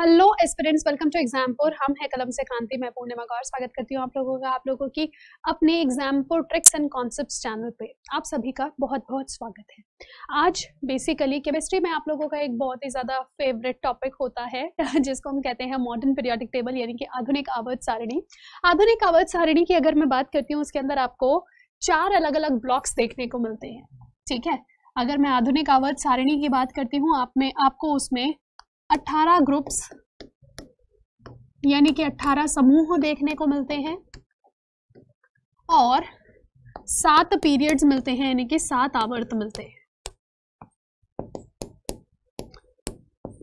hello aspirants welcome to Exampur हम है कलम से क्रांति मैं पूर्णिमा गौर स्वागत करती हूँ आप लोगों का आप लोगों की अपने Exampur tricks and concepts channel पे आप सभी का बहुत बहुत स्वागत है आज बेसिकली केमिस्ट्री में आप लोगों का एक बहुत ही ज़्यादा फेवरेट टॉपिक होता है जिसको हम कहते हैं मॉडर्न पीरियोडिक टेबल यानी कि आधुनिक आवर्त सारिणी आधुनिक आवर्त सारिणी की अगर मैं बात करती हूँ उसके अंदर आपको चार अलग अलग ब्लॉक्स देखने को मिलते हैं ठीक है अगर मैं आधुनिक आवर्त सारिणी की बात करती हूँ आप में आपको उसमें अट्ठारह ग्रुप्स यानी कि अट्ठारह समूह देखने को मिलते हैं और सात पीरियड्स मिलते हैं यानी कि सात आवर्त मिलते हैं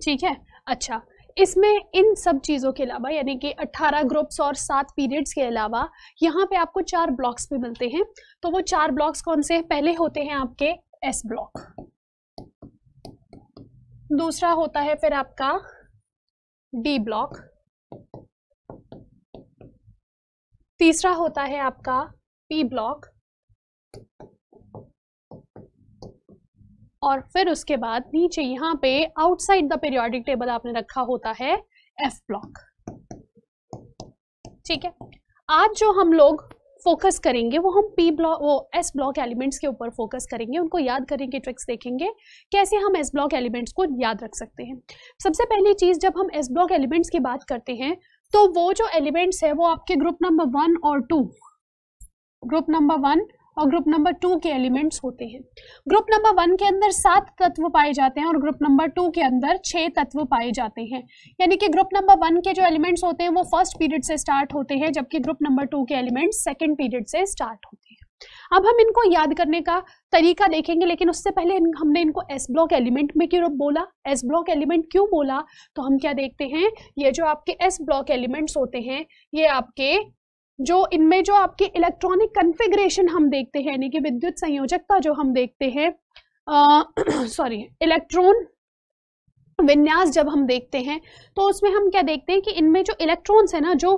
ठीक है अच्छा इसमें इन सब चीज़ों के अलावा यानी कि 18 ग्रुप्स और सात पीरियड्स के अलावा यहाँ पे आपको चार ब्लॉक्स भी मिलते हैं तो वो चार ब्लॉक्स कौन से पहले होते हैं आपके एस ब्लॉक दूसरा होता है फिर आपका डी ब्लॉक तीसरा होता है आपका पी ब्लॉक और फिर उसके बाद नीचे यहां पे आउटसाइड द पीरियोडिक टेबल आपने रखा होता है एफ ब्लॉक ठीक है आज जो हम लोग फोकस करेंगे वो हम पी ब्लॉक वो एस ब्लॉक एलिमेंट्स के ऊपर फोकस करेंगे उनको याद करने के ट्रिक्स देखेंगे कैसे हम एस ब्लॉक एलिमेंट्स को याद रख सकते हैं सबसे पहली चीज़ जब हम एस ब्लॉक एलिमेंट्स की बात करते हैं तो वो जो एलिमेंट्स है वो आपके ग्रुप नंबर वन और टू ग्रुप नंबर वन और ग्रुप नंबर टू के एलिमेंट्स होते हैं ग्रुप नंबर वन के अंदर सात तत्व पाए जाते हैं और ग्रुप नंबर टू के अंदर छह तत्व पाए जाते हैं यानी कि ग्रुप नंबर वन के जो एलिमेंट्स होते हैं वो फर्स्ट पीरियड से स्टार्ट होते हैं जबकि ग्रुप नंबर टू के एलिमेंट्स सेकेंड पीरियड से स्टार्ट होते हैं अब हम इनको याद करने का तरीका देखेंगे लेकिन उससे पहले हमने इनको एस ब्लॉक एलिमेंट में क्यों बोला एस ब्लॉक एलिमेंट क्यों बोला तो हम क्या देखते हैं ये जो आपके एस ब्लॉक एलिमेंट्स होते हैं ये आपके जो इनमें जो आपकी इलेक्ट्रॉनिक कन्फिग्रेशन हम देखते हैं यानी कि विद्युत संयोजकता जो हम देखते हैं सॉरी इलेक्ट्रॉन विन्यास जब हम देखते हैं तो उसमें हम क्या देखते हैं कि इनमें जो इलेक्ट्रॉन्स है ना जो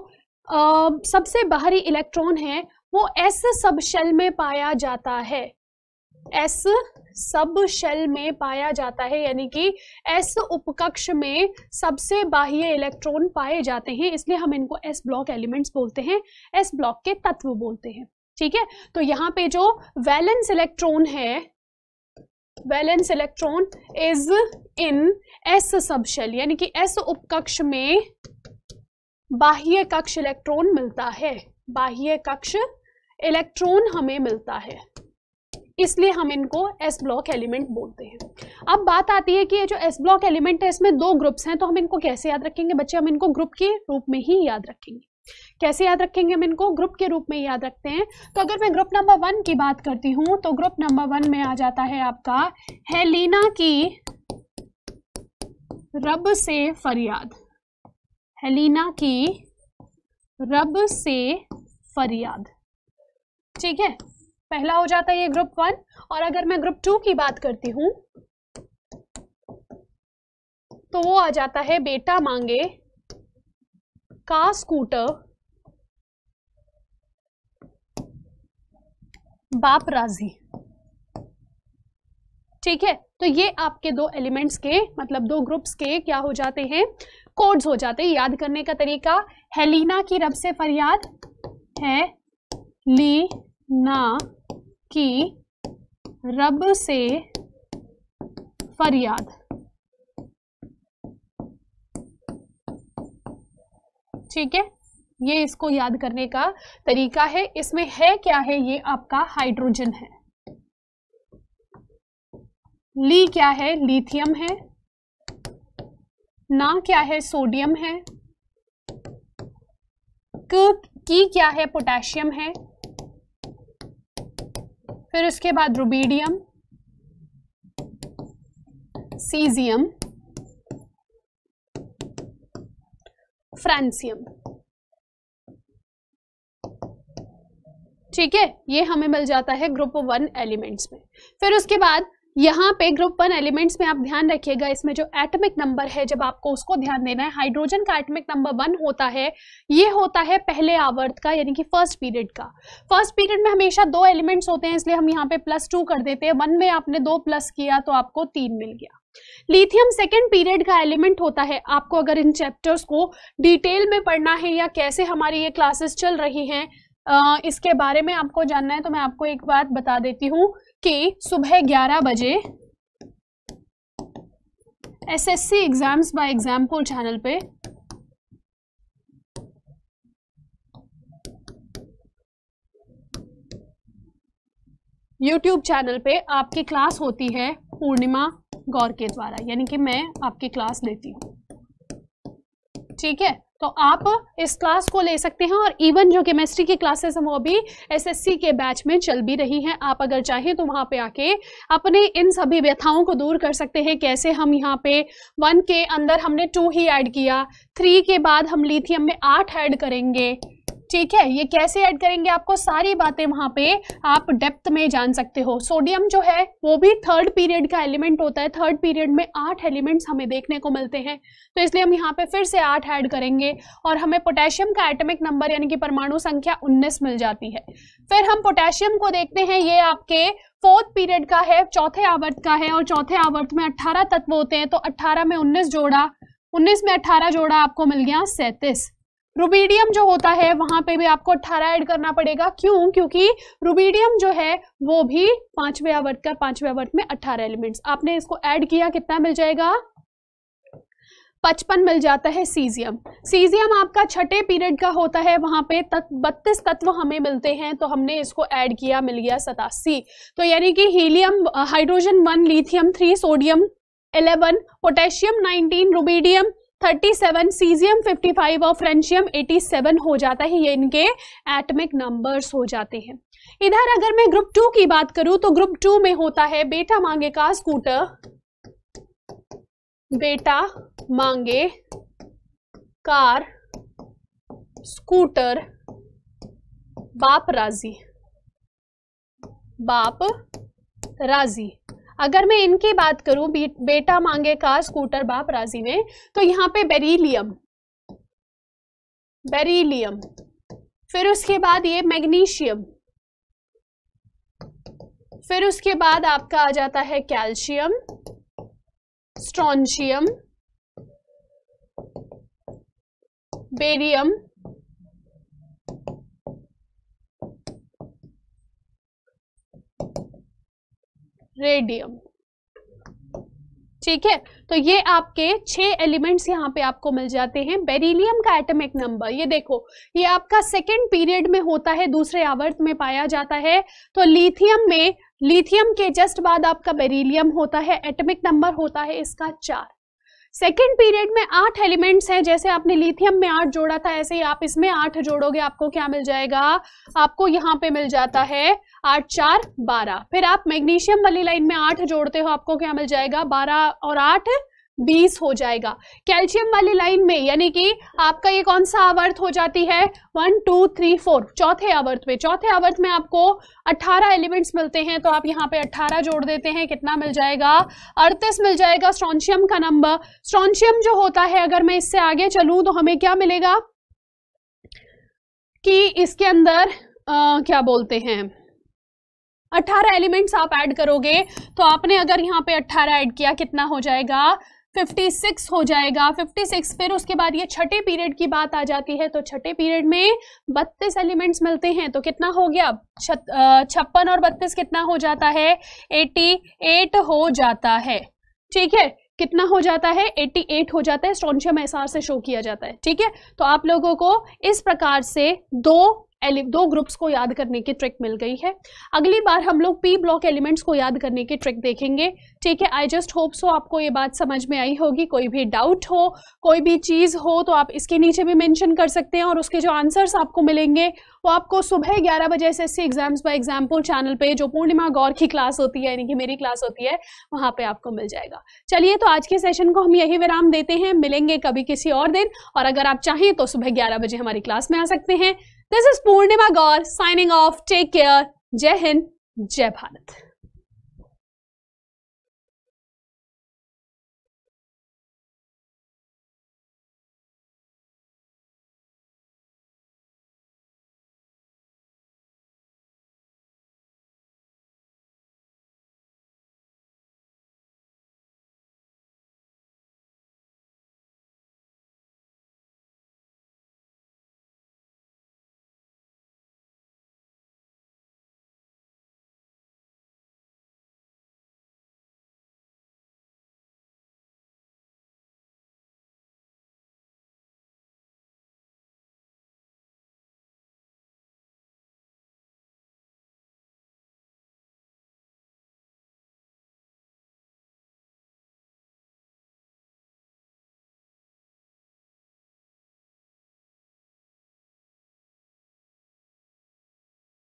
आ, सबसे बाहरी इलेक्ट्रॉन है वो एस सब शेल में पाया जाता है एस सब शेल में पाया जाता है यानी कि एस उपकक्ष में सबसे बाह्य इलेक्ट्रॉन पाए जाते हैं इसलिए हम इनको एस ब्लॉक एलिमेंट्स बोलते हैं एस ब्लॉक के तत्व बोलते हैं ठीक है तो यहाँ पे जो वैलेंस इलेक्ट्रॉन है valence electron is in S shell यानी कि एस उपकक्ष में बाह्य कक्ष इलेक्ट्रॉन मिलता है बाह्य कक्ष इलेक्ट्रॉन हमें मिलता है इसलिए हम इनको एस ब्लॉक एलिमेंट बोलते हैं अब बात आती है कि ये जो एस ब्लॉक एलिमेंट है इसमें दो ग्रुप्स हैं तो हम इनको कैसे याद रखेंगे बच्चे हम इनको ग्रुप के रूप में ही याद रखेंगे कैसे याद रखेंगे हम इनको ग्रुप के रूप में याद रखते हैं तो अगर मैं ग्रुप नंबर वन की बात करती हूँ तो ग्रुप नंबर वन में आ जाता है आपका हेलिना की रब से फरियाद हेलिना की रब से फरियाद ठीक है पहला हो जाता है ये ग्रुप वन और अगर मैं ग्रुप टू की बात करती हूं तो वो आ जाता है बेटा मांगे का स्कूटर बाप राजी ठीक है तो ये आपके दो एलिमेंट्स के मतलब दो ग्रुप्स के क्या हो जाते हैं कोड्स हो जाते हैं याद करने का तरीका हेलीना की रब से फरियाद है ली ना की रब से फरियाद ठीक है ये इसको याद करने का तरीका है इसमें है क्या है ये आपका हाइड्रोजन है ली क्या है लिथियम है ना क्या है सोडियम है क की क्या है पोटेशियम है फिर उसके बाद रुबीडियम सीजियम फ्रांसियम ठीक है ये हमें मिल जाता है ग्रुप वन एलिमेंट्स में फिर उसके बाद यहाँ पे ग्रुप वन एलिमेंट्स में आप ध्यान रखिएगा इसमें जो एटमिक नंबर है जब आपको उसको ध्यान देना है हाइड्रोजन का एटमिक नंबर वन होता है ये होता है पहले आवर्त का यानी कि फर्स्ट पीरियड का फर्स्ट पीरियड में हमेशा दो एलिमेंट्स होते हैं इसलिए हम यहाँ पे प्लस टू कर देते हैं वन में आपने दो प्लस किया तो आपको तीन मिल गया लिथियम सेकेंड पीरियड का एलिमेंट होता है आपको अगर इन चैप्टर्स को डिटेल में पढ़ना है या कैसे हमारी ये क्लासेस चल रही हैं इसके बारे में आपको जानना है तो मैं आपको एक बात बता देती हूँ कि सुबह 11 बजे SSC exams by Exampur channel पे यूट्यूब चैनल पे आपकी क्लास होती है पूर्णिमा गौर के द्वारा यानी कि मैं आपकी क्लास लेती हूँ ठीक है तो आप इस क्लास को ले सकते हैं और इवन जो केमिस्ट्री की क्लासेस हैं वो भी एसएससी के बैच में चल भी रही हैं आप अगर चाहें तो वहाँ पे आके अपने इन सभी व्यथाओं को दूर कर सकते हैं कैसे हम यहाँ पे वन के अंदर हमने टू ही ऐड किया थ्री के बाद हम लिथियम में आठ ऐड करेंगे ठीक है ये कैसे ऐड करेंगे आपको सारी बातें वहां पे आप डेप्थ में जान सकते हो सोडियम जो है वो भी थर्ड पीरियड का एलिमेंट होता है थर्ड पीरियड में आठ एलिमेंट्स हमें देखने को मिलते हैं तो इसलिए हम यहाँ पे फिर से आठ ऐड करेंगे और हमें पोटेशियम का एटमिक नंबर यानी कि परमाणु संख्या उन्नीस मिल जाती है फिर हम पोटेशियम को देखते हैं ये आपके फोर्थ पीरियड का है चौथे आवर्त का है और चौथे आवर्त में अट्ठारह तत्व होते हैं तो अट्ठारह में उन्नीस जोड़ा उन्नीस में अट्ठारह जोड़ा आपको मिल गया सैंतीस रुबीडियम जो होता है वहां पे भी आपको 18 ऐड करना पड़ेगा क्यों क्योंकि रूबीडियम जो है वो भी पांचवे आवर्त का पांचवे आवर्त में 18 एलिमेंट्स आपने इसको ऐड किया कितना मिल जाएगा पचपन मिल जाता है सीजियम सीजियम आपका छठे पीरियड का होता है वहां पे तक बत्तीस तत्व हमें मिलते हैं तो हमने इसको ऐड किया मिल गया सतासी तो यानी कि helium hydrogen one lithium three sodium 11 potassium 19 rubidium thirty seven caesium fifty five और फ्रेंशियम एटी सेवन हो जाता है ये इनके एटमिक नंबर्स हो जाते हैं इधर अगर मैं ग्रुप टू की बात करूं तो ग्रुप टू में होता है बेटा मांगे का स्कूटर बेटा मांगे कार स्कूटर बाप राजी बाप राजी अगर मैं इनकी बात करूं बेटा मांगे का स्कूटर बाप राजी ने तो यहाँ पे बेरीलियम बेरीलियम फिर उसके बाद ये मैग्नीशियम फिर उसके बाद आपका आ जाता है कैल्शियम स्ट्रॉन्शियम बेरियम रेडियम ठीक है तो ये आपके छह एलिमेंट्स यहाँ पे आपको मिल जाते हैं बेरिलियम का एटमिक नंबर ये देखो ये आपका सेकेंड पीरियड में होता है दूसरे आवर्त में पाया जाता है तो लिथियम में लिथियम के जस्ट बाद आपका बेरिलियम होता है एटमिक नंबर होता है इसका चार सेकेंड पीरियड में आठ एलिमेंट्स हैं जैसे आपने लिथियम में आठ जोड़ा था ऐसे ही आप इसमें आठ जोड़ोगे आपको क्या मिल जाएगा आपको यहाँ पे मिल जाता है आठ चार बारह फिर आप मैग्नीशियम वाली लाइन में आठ जोड़ते हो आपको क्या मिल जाएगा बारह और आठ बीस हो जाएगा कैल्शियम वाली लाइन में यानी कि आपका ये कौन सा आवर्त हो जाती है वन टू थ्री फोर चौथे आवर्त में चौथे आवर्त में आपको अट्ठारह एलिमेंट्स मिलते हैं तो आप यहाँ पे अट्ठारह जोड़ देते हैं कितना मिल जाएगा अड़तीस मिल जाएगा स्ट्रॉन्शियम का नंबर स्ट्रॉन्शियम जो होता है अगर मैं इससे आगे चलूँ तो हमें क्या मिलेगा कि इसके अंदर आ, क्या बोलते हैं 18 एलिमेंट्स आप ऐड करोगे तो आपने अगर यहाँ पे 18 ऐड किया कितना हो जाएगा 56 हो जाएगा 56 फिर उसके बाद ये छठे पीरियड की बात आ जाती है तो छठे पीरियड में 32 एलिमेंट्स मिलते हैं तो कितना हो गया छप्पन और 32 कितना हो जाता है 88 हो जाता है ठीक है कितना हो जाता है 88 हो जाता है स्ट्रॉन्शियम एसार से शो किया जाता है ठीक है तो आप लोगों को इस प्रकार से दो दो ग्रुप्स को याद करने की ट्रिक मिल गई है अगली बार हम लोग पी ब्लॉक एलिमेंट्स को याद करने की ट्रिक देखेंगे ठीक है आई जस्ट होप सो आपको ये बात समझ में आई होगी कोई भी डाउट हो कोई भी चीज़ हो तो आप इसके नीचे भी मेंशन कर सकते हैं और उसके जो आंसर्स आपको मिलेंगे वो आपको सुबह ग्यारह बजे S S exams by Exampur channel पे जो पूर्णिमा गौर की क्लास होती है यानी कि मेरी क्लास होती है वहाँ पर आपको मिल जाएगा चलिए तो आज के सेशन को हम यही विराम देते हैं मिलेंगे कभी किसी और दिन और अगर आप चाहें तो सुबह ग्यारह बजे हमारी क्लास में आ सकते हैं this is Purnima Gaur signing off take care जय हिंद जय भारत